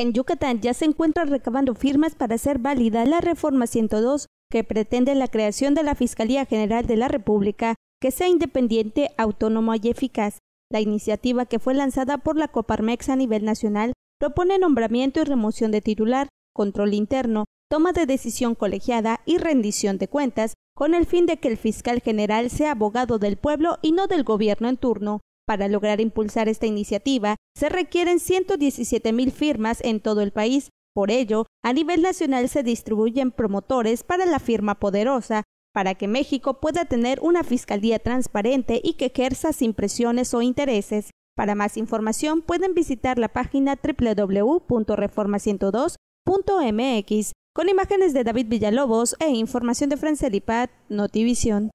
En Yucatán ya se encuentra recabando firmas para hacer válida la reforma 102 que pretende la creación de la Fiscalía General de la República, que sea independiente, autónoma y eficaz. La iniciativa que fue lanzada por la Coparmex a nivel nacional propone nombramiento y remoción de titular, control interno, toma de decisión colegiada y rendición de cuentas, con el fin de que el fiscal general sea abogado del pueblo y no del gobierno en turno. Para lograr impulsar esta iniciativa, se requieren 117 mil firmas en todo el país. Por ello, a nivel nacional se distribuyen promotores para la firma poderosa, para que México pueda tener una fiscalía transparente y que ejerza sin presiones o intereses. Para más información pueden visitar la página www.reforma102.mx con imágenes de David Villalobos e información de Francelipat Notivisión.